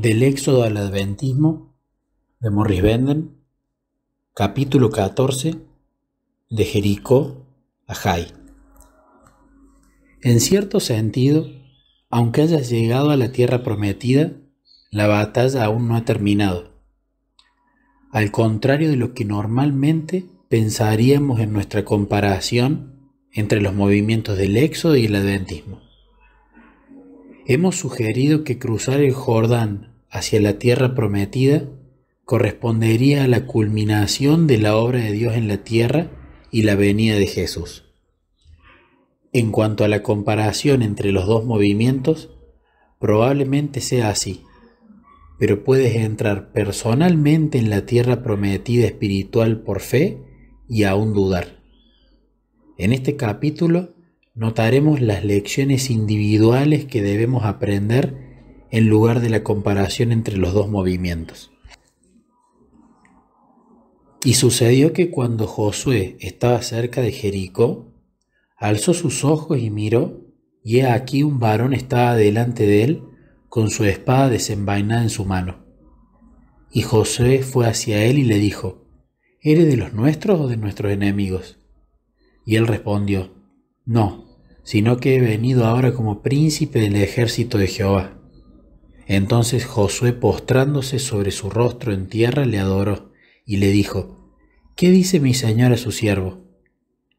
Del Éxodo al Adventismo de Morris Benden, capítulo 14 de Jericó a Jai. En cierto sentido, aunque hayas llegado a la tierra prometida, la batalla aún no ha terminado. Al contrario de lo que normalmente pensaríamos en nuestra comparación entre los movimientos del Éxodo y el Adventismo hemos sugerido que cruzar el Jordán hacia la tierra prometida correspondería a la culminación de la obra de Dios en la tierra y la venida de Jesús. En cuanto a la comparación entre los dos movimientos, probablemente sea así, pero puedes entrar personalmente en la tierra prometida espiritual por fe y aún dudar. En este capítulo notaremos las lecciones individuales que debemos aprender en lugar de la comparación entre los dos movimientos. Y sucedió que cuando Josué estaba cerca de Jericó, alzó sus ojos y miró, y he aquí un varón estaba delante de él con su espada desenvainada en su mano. Y Josué fue hacia él y le dijo, ¿Eres de los nuestros o de nuestros enemigos? Y él respondió, No, sino que he venido ahora como príncipe del ejército de Jehová. Entonces Josué, postrándose sobre su rostro en tierra, le adoró y le dijo, ¿Qué dice mi señor a su siervo?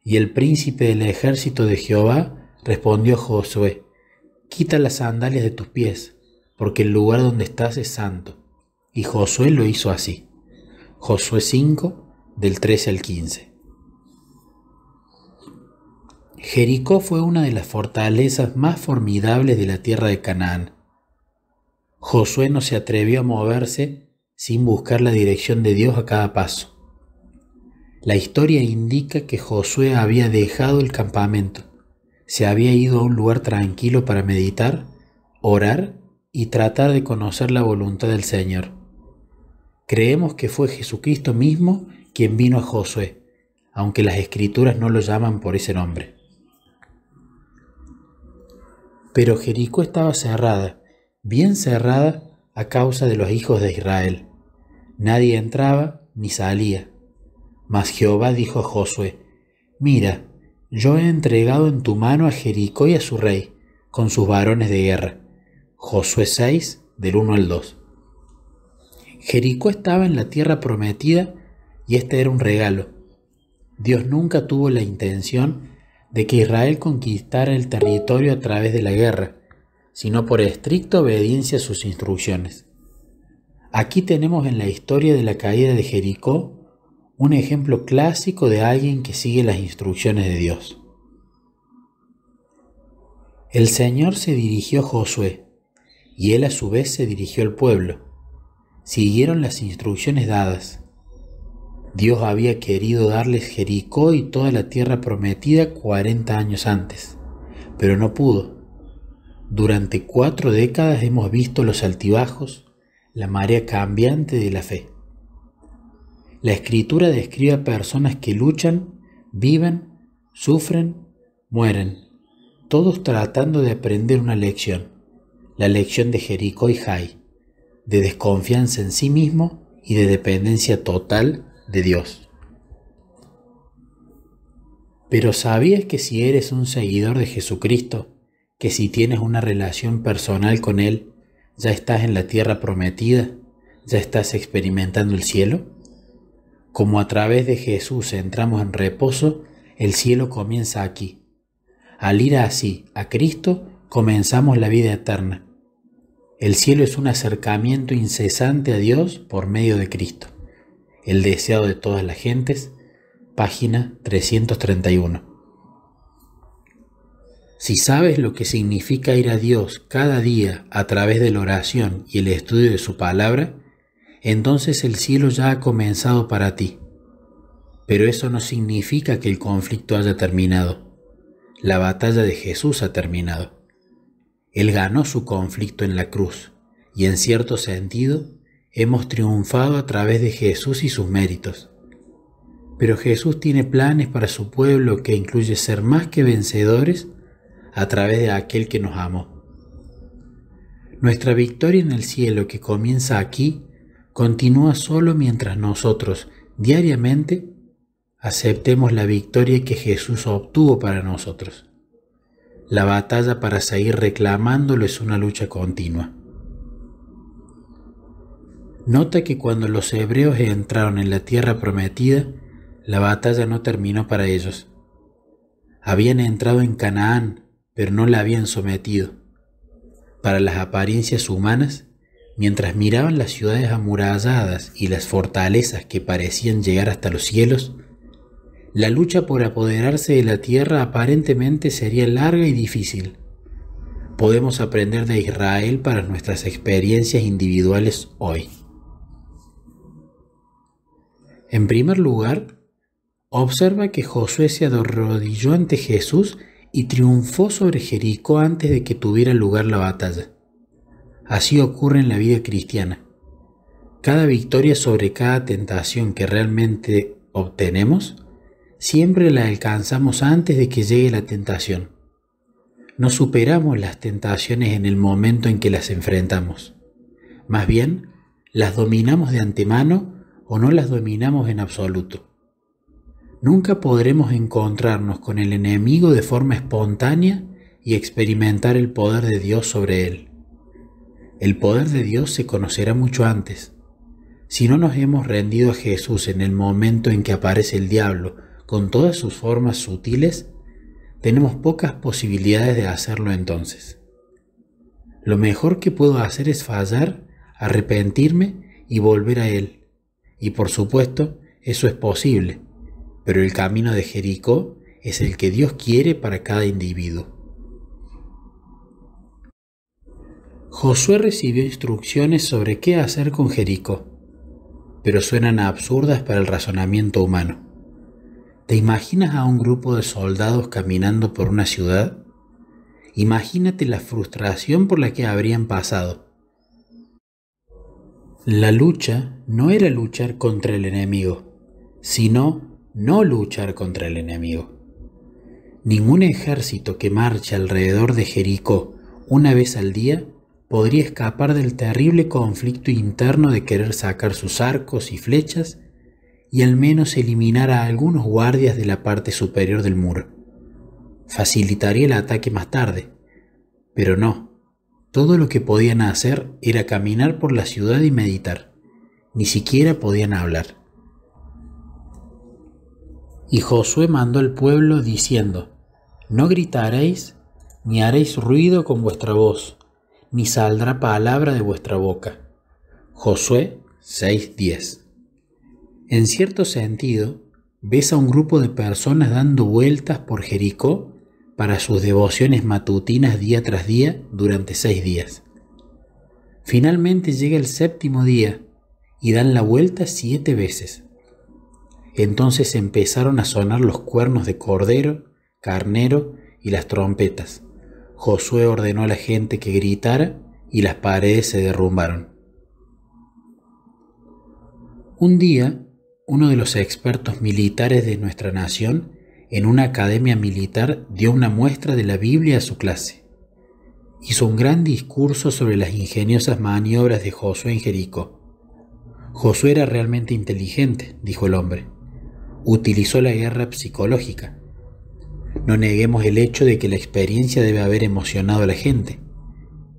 Y el príncipe del ejército de Jehová respondió a Josué, Quita las sandalias de tus pies, porque el lugar donde estás es santo. Y Josué lo hizo así. Josué 5, del 13 al 15. Jericó fue una de las fortalezas más formidables de la tierra de Canaán. Josué no se atrevió a moverse sin buscar la dirección de Dios a cada paso. La historia indica que Josué había dejado el campamento, se había ido a un lugar tranquilo para meditar, orar y tratar de conocer la voluntad del Señor. Creemos que fue Jesucristo mismo quien vino a Josué, aunque las escrituras no lo llaman por ese nombre. Pero Jericó estaba cerrada, bien cerrada a causa de los hijos de Israel. Nadie entraba ni salía. Mas Jehová dijo a Josué, Mira, yo he entregado en tu mano a Jericó y a su rey, con sus varones de guerra. Josué 6, del 1 al 2. Jericó estaba en la tierra prometida y este era un regalo. Dios nunca tuvo la intención de de que Israel conquistara el territorio a través de la guerra, sino por estricta obediencia a sus instrucciones. Aquí tenemos en la historia de la caída de Jericó un ejemplo clásico de alguien que sigue las instrucciones de Dios. El Señor se dirigió a Josué y él a su vez se dirigió al pueblo. Siguieron las instrucciones dadas Dios había querido darles Jericó y toda la tierra prometida 40 años antes, pero no pudo. Durante cuatro décadas hemos visto los altibajos, la marea cambiante de la fe. La escritura describe a personas que luchan, viven, sufren, mueren, todos tratando de aprender una lección, la lección de Jericó y Jai, de desconfianza en sí mismo y de dependencia total de Dios. Pero ¿sabías que si eres un seguidor de Jesucristo, que si tienes una relación personal con Él, ya estás en la tierra prometida, ya estás experimentando el cielo? Como a través de Jesús entramos en reposo, el cielo comienza aquí. Al ir así a Cristo, comenzamos la vida eterna. El cielo es un acercamiento incesante a Dios por medio de Cristo. El deseado de todas las gentes, página 331. Si sabes lo que significa ir a Dios cada día a través de la oración y el estudio de su palabra, entonces el cielo ya ha comenzado para ti. Pero eso no significa que el conflicto haya terminado. La batalla de Jesús ha terminado. Él ganó su conflicto en la cruz y en cierto sentido Hemos triunfado a través de Jesús y sus méritos. Pero Jesús tiene planes para su pueblo que incluye ser más que vencedores a través de aquel que nos amó. Nuestra victoria en el cielo que comienza aquí continúa solo mientras nosotros diariamente aceptemos la victoria que Jesús obtuvo para nosotros. La batalla para seguir reclamándolo es una lucha continua. Nota que cuando los hebreos entraron en la tierra prometida, la batalla no terminó para ellos. Habían entrado en Canaán, pero no la habían sometido. Para las apariencias humanas, mientras miraban las ciudades amuralladas y las fortalezas que parecían llegar hasta los cielos, la lucha por apoderarse de la tierra aparentemente sería larga y difícil. Podemos aprender de Israel para nuestras experiencias individuales hoy. En primer lugar, observa que Josué se arrodilló ante Jesús y triunfó sobre Jericó antes de que tuviera lugar la batalla. Así ocurre en la vida cristiana. Cada victoria sobre cada tentación que realmente obtenemos, siempre la alcanzamos antes de que llegue la tentación. No superamos las tentaciones en el momento en que las enfrentamos. Más bien, las dominamos de antemano o no las dominamos en absoluto. Nunca podremos encontrarnos con el enemigo de forma espontánea y experimentar el poder de Dios sobre él. El poder de Dios se conocerá mucho antes. Si no nos hemos rendido a Jesús en el momento en que aparece el diablo con todas sus formas sutiles, tenemos pocas posibilidades de hacerlo entonces. Lo mejor que puedo hacer es fallar, arrepentirme y volver a Él y por supuesto, eso es posible, pero el camino de Jericó es el que Dios quiere para cada individuo. Josué recibió instrucciones sobre qué hacer con Jericó, pero suenan absurdas para el razonamiento humano. ¿Te imaginas a un grupo de soldados caminando por una ciudad? Imagínate la frustración por la que habrían pasado. La lucha no era luchar contra el enemigo, sino no luchar contra el enemigo. Ningún ejército que marcha alrededor de Jericó una vez al día podría escapar del terrible conflicto interno de querer sacar sus arcos y flechas y al menos eliminar a algunos guardias de la parte superior del muro. Facilitaría el ataque más tarde, pero no, todo lo que podían hacer era caminar por la ciudad y meditar. Ni siquiera podían hablar. Y Josué mandó al pueblo diciendo, No gritaréis, ni haréis ruido con vuestra voz, ni saldrá palabra de vuestra boca. Josué 6:10. En cierto sentido, ves a un grupo de personas dando vueltas por Jericó para sus devociones matutinas día tras día durante seis días. Finalmente llega el séptimo día y dan la vuelta siete veces. Entonces empezaron a sonar los cuernos de cordero, carnero y las trompetas. Josué ordenó a la gente que gritara y las paredes se derrumbaron. Un día, uno de los expertos militares de nuestra nación en una academia militar dio una muestra de la Biblia a su clase. Hizo un gran discurso sobre las ingeniosas maniobras de Josué en Jericó. Josué era realmente inteligente, dijo el hombre. Utilizó la guerra psicológica. No neguemos el hecho de que la experiencia debe haber emocionado a la gente.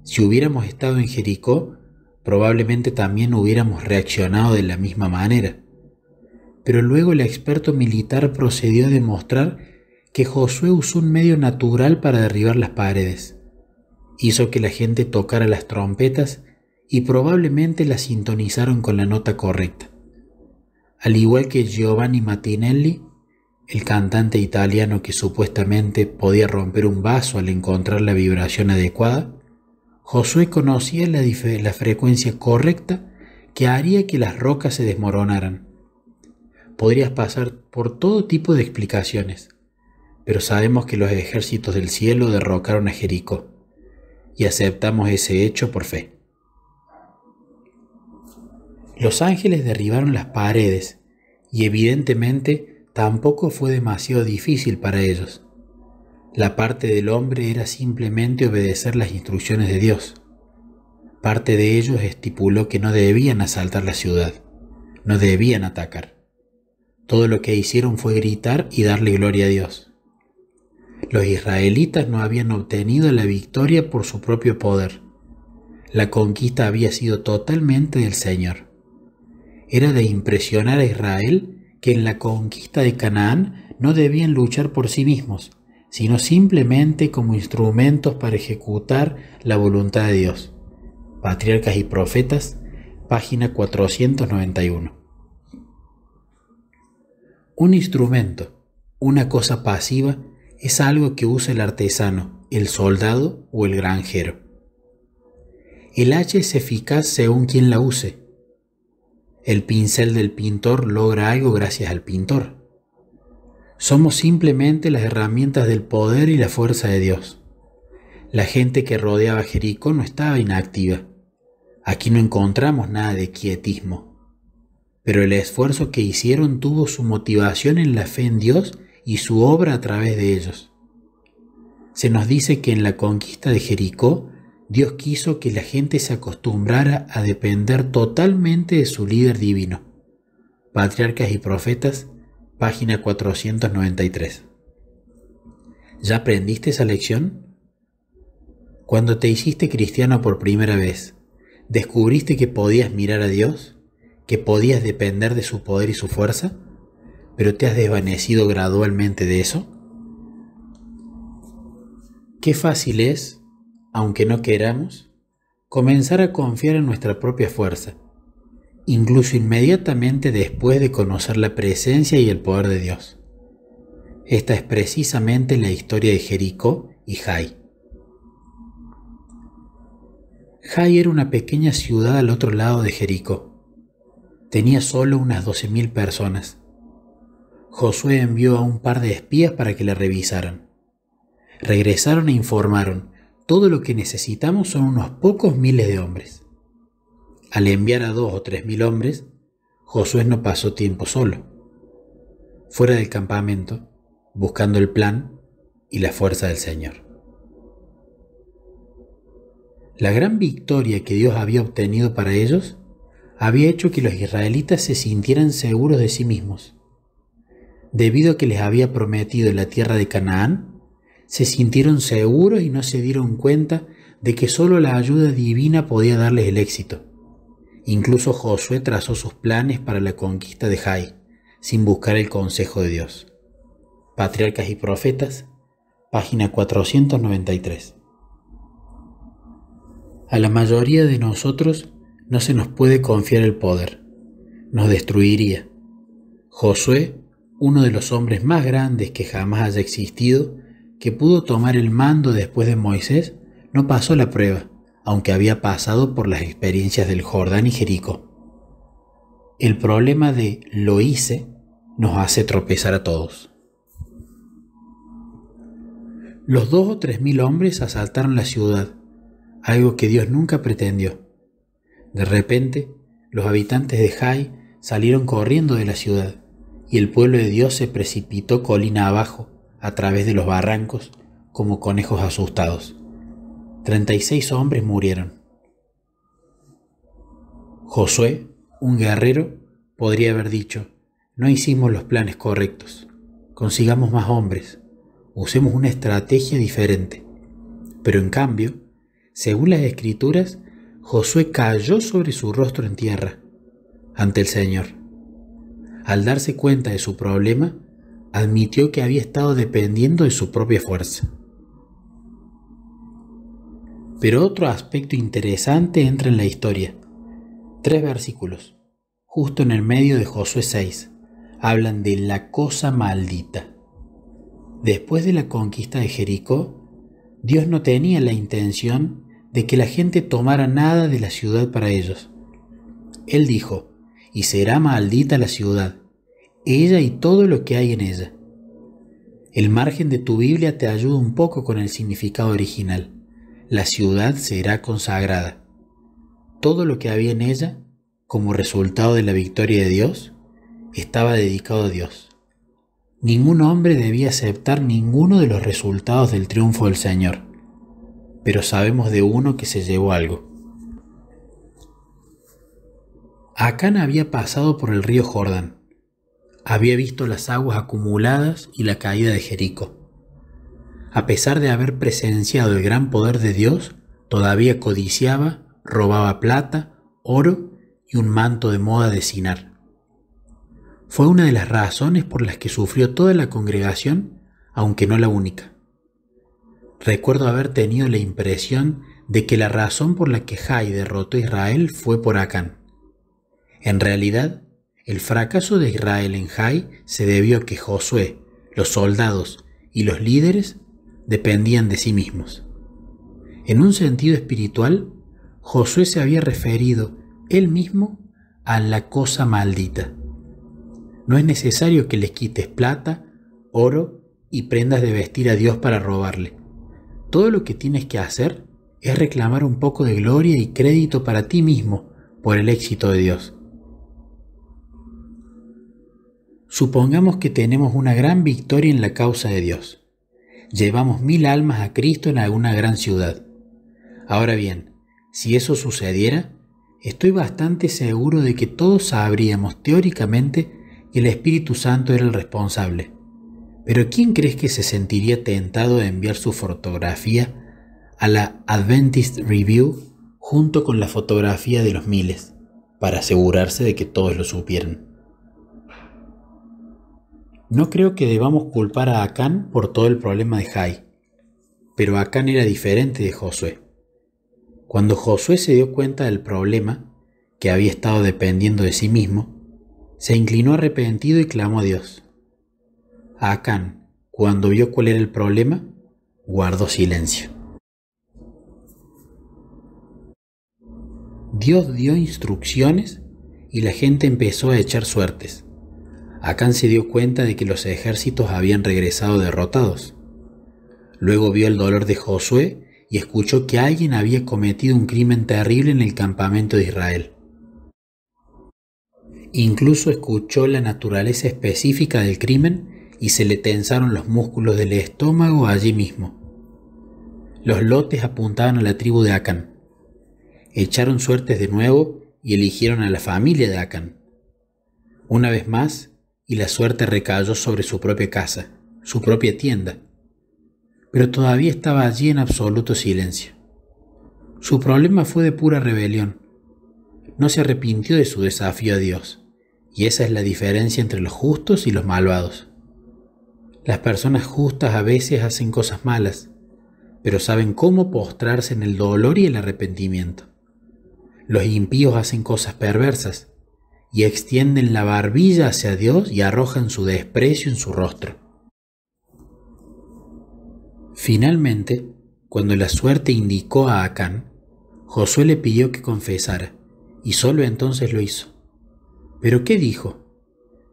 Si hubiéramos estado en Jericó, probablemente también hubiéramos reaccionado de la misma manera pero luego el experto militar procedió a demostrar que Josué usó un medio natural para derribar las paredes. Hizo que la gente tocara las trompetas y probablemente las sintonizaron con la nota correcta. Al igual que Giovanni Martinelli, el cantante italiano que supuestamente podía romper un vaso al encontrar la vibración adecuada, Josué conocía la, la frecuencia correcta que haría que las rocas se desmoronaran podrías pasar por todo tipo de explicaciones, pero sabemos que los ejércitos del cielo derrocaron a Jericó y aceptamos ese hecho por fe. Los ángeles derribaron las paredes y evidentemente tampoco fue demasiado difícil para ellos. La parte del hombre era simplemente obedecer las instrucciones de Dios. Parte de ellos estipuló que no debían asaltar la ciudad, no debían atacar. Todo lo que hicieron fue gritar y darle gloria a Dios. Los israelitas no habían obtenido la victoria por su propio poder. La conquista había sido totalmente del Señor. Era de impresionar a Israel que en la conquista de Canaán no debían luchar por sí mismos, sino simplemente como instrumentos para ejecutar la voluntad de Dios. Patriarcas y Profetas, página 491. Un instrumento, una cosa pasiva, es algo que usa el artesano, el soldado o el granjero. El hacha es eficaz según quien la use. El pincel del pintor logra algo gracias al pintor. Somos simplemente las herramientas del poder y la fuerza de Dios. La gente que rodeaba Jericó no estaba inactiva. Aquí no encontramos nada de quietismo pero el esfuerzo que hicieron tuvo su motivación en la fe en Dios y su obra a través de ellos. Se nos dice que en la conquista de Jericó, Dios quiso que la gente se acostumbrara a depender totalmente de su líder divino. Patriarcas y Profetas, página 493. ¿Ya aprendiste esa lección? Cuando te hiciste cristiano por primera vez, ¿descubriste que podías mirar a Dios? que podías depender de su poder y su fuerza, pero te has desvanecido gradualmente de eso? Qué fácil es, aunque no queramos, comenzar a confiar en nuestra propia fuerza, incluso inmediatamente después de conocer la presencia y el poder de Dios. Esta es precisamente la historia de Jericó y Jai. Jai era una pequeña ciudad al otro lado de Jericó tenía solo unas 12.000 personas. Josué envió a un par de espías para que la revisaran. Regresaron e informaron, todo lo que necesitamos son unos pocos miles de hombres. Al enviar a dos o tres mil hombres, Josué no pasó tiempo solo. Fuera del campamento, buscando el plan y la fuerza del Señor. La gran victoria que Dios había obtenido para ellos había hecho que los israelitas se sintieran seguros de sí mismos. Debido a que les había prometido la tierra de Canaán, se sintieron seguros y no se dieron cuenta de que solo la ayuda divina podía darles el éxito. Incluso Josué trazó sus planes para la conquista de Jai, sin buscar el consejo de Dios. Patriarcas y Profetas, página 493. A la mayoría de nosotros no se nos puede confiar el poder. Nos destruiría. Josué, uno de los hombres más grandes que jamás haya existido, que pudo tomar el mando después de Moisés, no pasó la prueba, aunque había pasado por las experiencias del Jordán y Jericó. El problema de lo hice nos hace tropezar a todos. Los dos o tres mil hombres asaltaron la ciudad, algo que Dios nunca pretendió. De repente, los habitantes de Jai salieron corriendo de la ciudad, y el pueblo de Dios se precipitó colina abajo, a través de los barrancos, como conejos asustados. Treinta y seis hombres murieron. Josué, un guerrero, podría haber dicho, no hicimos los planes correctos, consigamos más hombres, usemos una estrategia diferente. Pero en cambio, según las escrituras, Josué cayó sobre su rostro en tierra ante el Señor. Al darse cuenta de su problema, admitió que había estado dependiendo de su propia fuerza. Pero otro aspecto interesante entra en la historia. Tres versículos, justo en el medio de Josué 6, hablan de la cosa maldita. Después de la conquista de Jericó, Dios no tenía la intención de que la gente tomara nada de la ciudad para ellos. Él dijo, y será maldita la ciudad, ella y todo lo que hay en ella. El margen de tu Biblia te ayuda un poco con el significado original. La ciudad será consagrada. Todo lo que había en ella, como resultado de la victoria de Dios, estaba dedicado a Dios. Ningún hombre debía aceptar ninguno de los resultados del triunfo del Señor pero sabemos de uno que se llevó algo. Acán había pasado por el río Jordán. Había visto las aguas acumuladas y la caída de Jericó. A pesar de haber presenciado el gran poder de Dios, todavía codiciaba, robaba plata, oro y un manto de moda de Sinar. Fue una de las razones por las que sufrió toda la congregación, aunque no la única. Recuerdo haber tenido la impresión de que la razón por la que Jai derrotó a Israel fue por Acán. En realidad, el fracaso de Israel en Jai se debió a que Josué, los soldados y los líderes dependían de sí mismos. En un sentido espiritual, Josué se había referido él mismo a la cosa maldita. No es necesario que les quites plata, oro y prendas de vestir a Dios para robarle todo lo que tienes que hacer es reclamar un poco de gloria y crédito para ti mismo por el éxito de Dios. Supongamos que tenemos una gran victoria en la causa de Dios. Llevamos mil almas a Cristo en alguna gran ciudad. Ahora bien, si eso sucediera, estoy bastante seguro de que todos sabríamos teóricamente que el Espíritu Santo era el responsable. Pero ¿quién crees que se sentiría tentado de enviar su fotografía a la Adventist Review junto con la fotografía de los miles para asegurarse de que todos lo supieran? No creo que debamos culpar a Acán por todo el problema de Jai, pero Acán era diferente de Josué. Cuando Josué se dio cuenta del problema, que había estado dependiendo de sí mismo, se inclinó arrepentido y clamó a Dios. Acán, cuando vio cuál era el problema, guardó silencio. Dios dio instrucciones y la gente empezó a echar suertes. Acán se dio cuenta de que los ejércitos habían regresado derrotados. Luego vio el dolor de Josué y escuchó que alguien había cometido un crimen terrible en el campamento de Israel. Incluso escuchó la naturaleza específica del crimen y se le tensaron los músculos del estómago allí mismo. Los lotes apuntaban a la tribu de Akan. Echaron suertes de nuevo y eligieron a la familia de Akan. Una vez más, y la suerte recayó sobre su propia casa, su propia tienda. Pero todavía estaba allí en absoluto silencio. Su problema fue de pura rebelión. No se arrepintió de su desafío a Dios, y esa es la diferencia entre los justos y los malvados. Las personas justas a veces hacen cosas malas, pero saben cómo postrarse en el dolor y el arrepentimiento. Los impíos hacen cosas perversas y extienden la barbilla hacia Dios y arrojan su desprecio en su rostro. Finalmente, cuando la suerte indicó a Acán, Josué le pidió que confesara, y solo entonces lo hizo. ¿Pero qué dijo?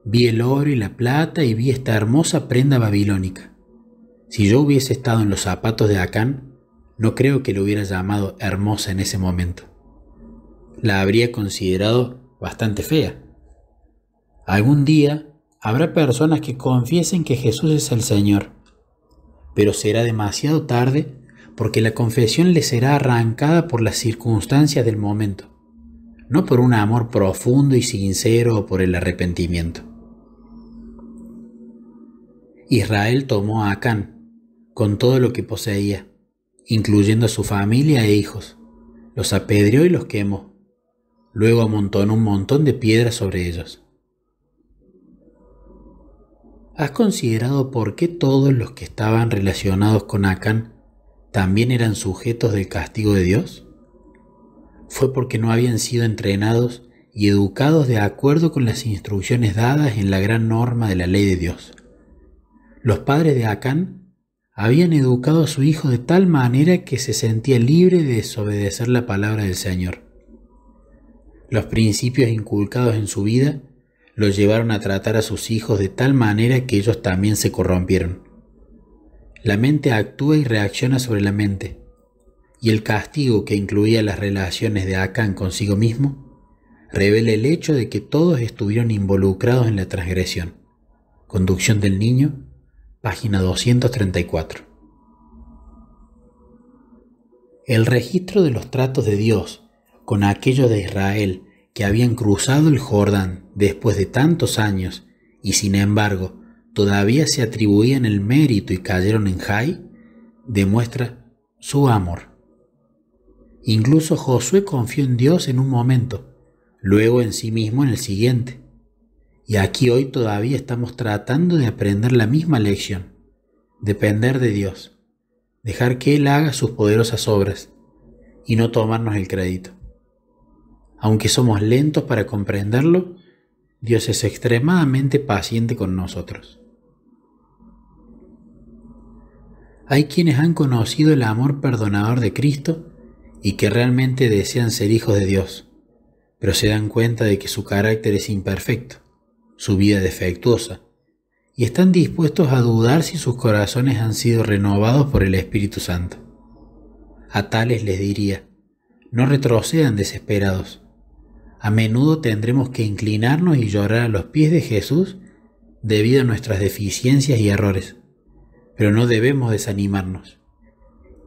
Vi el oro y la plata y vi esta hermosa prenda babilónica. Si yo hubiese estado en los zapatos de Acán, no creo que lo hubiera llamado hermosa en ese momento. La habría considerado bastante fea. Algún día habrá personas que confiesen que Jesús es el Señor, pero será demasiado tarde porque la confesión le será arrancada por las circunstancias del momento, no por un amor profundo y sincero o por el arrepentimiento. Israel tomó a Acán con todo lo que poseía, incluyendo a su familia e hijos. Los apedreó y los quemó. Luego amontonó un montón de piedras sobre ellos. ¿Has considerado por qué todos los que estaban relacionados con Acán también eran sujetos del castigo de Dios? Fue porque no habían sido entrenados y educados de acuerdo con las instrucciones dadas en la gran norma de la ley de Dios. Los padres de Acán habían educado a su hijo de tal manera que se sentía libre de desobedecer la palabra del Señor. Los principios inculcados en su vida lo llevaron a tratar a sus hijos de tal manera que ellos también se corrompieron. La mente actúa y reacciona sobre la mente, y el castigo que incluía las relaciones de Acán consigo mismo revela el hecho de que todos estuvieron involucrados en la transgresión, conducción del niño página 234. El registro de los tratos de Dios con aquellos de Israel que habían cruzado el Jordán después de tantos años y sin embargo todavía se atribuían el mérito y cayeron en Jai, demuestra su amor. Incluso Josué confió en Dios en un momento, luego en sí mismo en el siguiente. Y aquí hoy todavía estamos tratando de aprender la misma lección, depender de Dios, dejar que Él haga sus poderosas obras y no tomarnos el crédito. Aunque somos lentos para comprenderlo, Dios es extremadamente paciente con nosotros. Hay quienes han conocido el amor perdonador de Cristo y que realmente desean ser hijos de Dios, pero se dan cuenta de que su carácter es imperfecto su vida defectuosa, y están dispuestos a dudar si sus corazones han sido renovados por el Espíritu Santo. A tales les diría, no retrocedan desesperados. A menudo tendremos que inclinarnos y llorar a los pies de Jesús debido a nuestras deficiencias y errores, pero no debemos desanimarnos.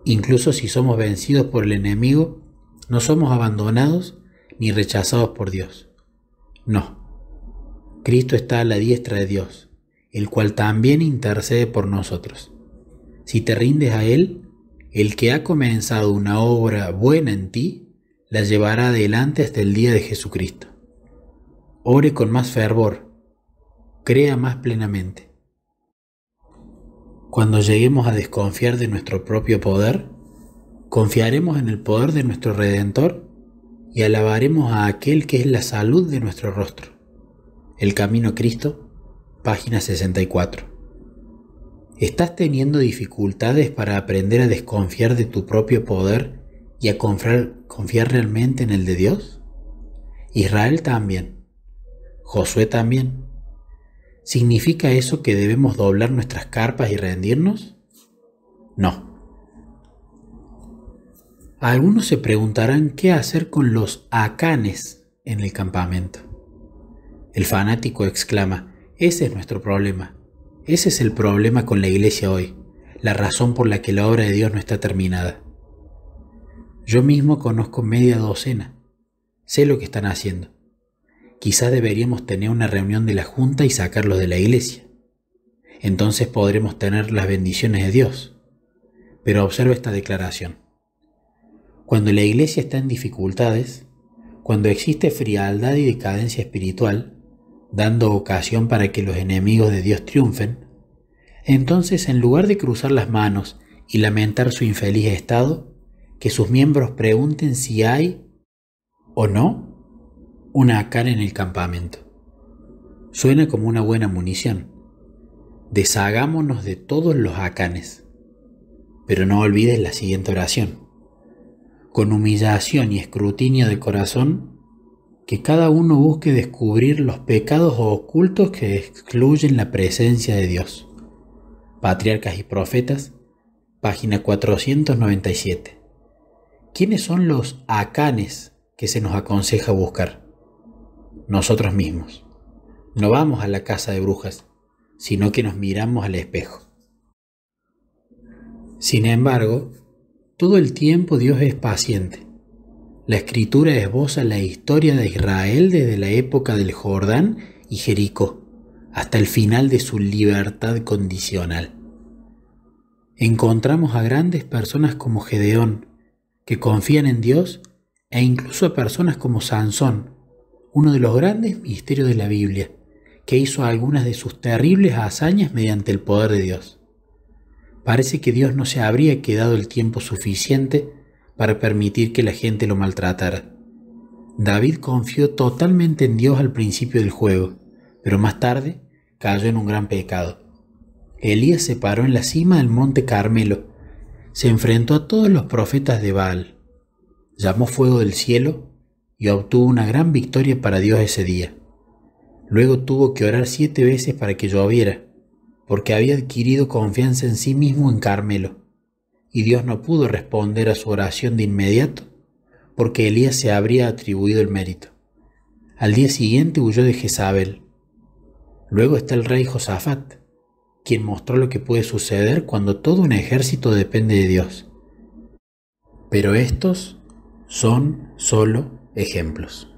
Incluso si somos vencidos por el enemigo, no somos abandonados ni rechazados por Dios. No, Cristo está a la diestra de Dios, el cual también intercede por nosotros. Si te rindes a Él, el que ha comenzado una obra buena en ti, la llevará adelante hasta el día de Jesucristo. Ore con más fervor, crea más plenamente. Cuando lleguemos a desconfiar de nuestro propio poder, confiaremos en el poder de nuestro Redentor y alabaremos a aquel que es la salud de nuestro rostro. El Camino Cristo, página 64. ¿Estás teniendo dificultades para aprender a desconfiar de tu propio poder y a confiar, confiar realmente en el de Dios? Israel también. Josué también. ¿Significa eso que debemos doblar nuestras carpas y rendirnos? No. Algunos se preguntarán qué hacer con los acanes en el campamento. El fanático exclama, ese es nuestro problema. Ese es el problema con la iglesia hoy, la razón por la que la obra de Dios no está terminada. Yo mismo conozco media docena. Sé lo que están haciendo. Quizás deberíamos tener una reunión de la Junta y sacarlos de la iglesia. Entonces podremos tener las bendiciones de Dios. Pero observa esta declaración. Cuando la iglesia está en dificultades, cuando existe frialdad y decadencia espiritual, dando ocasión para que los enemigos de Dios triunfen, entonces en lugar de cruzar las manos y lamentar su infeliz estado, que sus miembros pregunten si hay o no una acá en el campamento. Suena como una buena munición. Deshagámonos de todos los acanes. Pero no olvides la siguiente oración. Con humillación y escrutinio de corazón, que cada uno busque descubrir los pecados ocultos que excluyen la presencia de Dios. Patriarcas y Profetas, página 497. ¿Quiénes son los acanes que se nos aconseja buscar? Nosotros mismos. No vamos a la casa de brujas, sino que nos miramos al espejo. Sin embargo, todo el tiempo Dios es paciente la escritura esboza la historia de Israel desde la época del Jordán y Jericó hasta el final de su libertad condicional. Encontramos a grandes personas como Gedeón, que confían en Dios, e incluso a personas como Sansón, uno de los grandes misterios de la Biblia, que hizo algunas de sus terribles hazañas mediante el poder de Dios. Parece que Dios no se habría quedado el tiempo suficiente para permitir que la gente lo maltratara. David confió totalmente en Dios al principio del juego, pero más tarde cayó en un gran pecado. Elías se paró en la cima del monte Carmelo, se enfrentó a todos los profetas de Baal, llamó fuego del cielo y obtuvo una gran victoria para Dios ese día. Luego tuvo que orar siete veces para que lloviera, porque había adquirido confianza en sí mismo en Carmelo y Dios no pudo responder a su oración de inmediato, porque Elías se habría atribuido el mérito. Al día siguiente huyó de Jezabel. Luego está el rey Josafat, quien mostró lo que puede suceder cuando todo un ejército depende de Dios. Pero estos son solo ejemplos.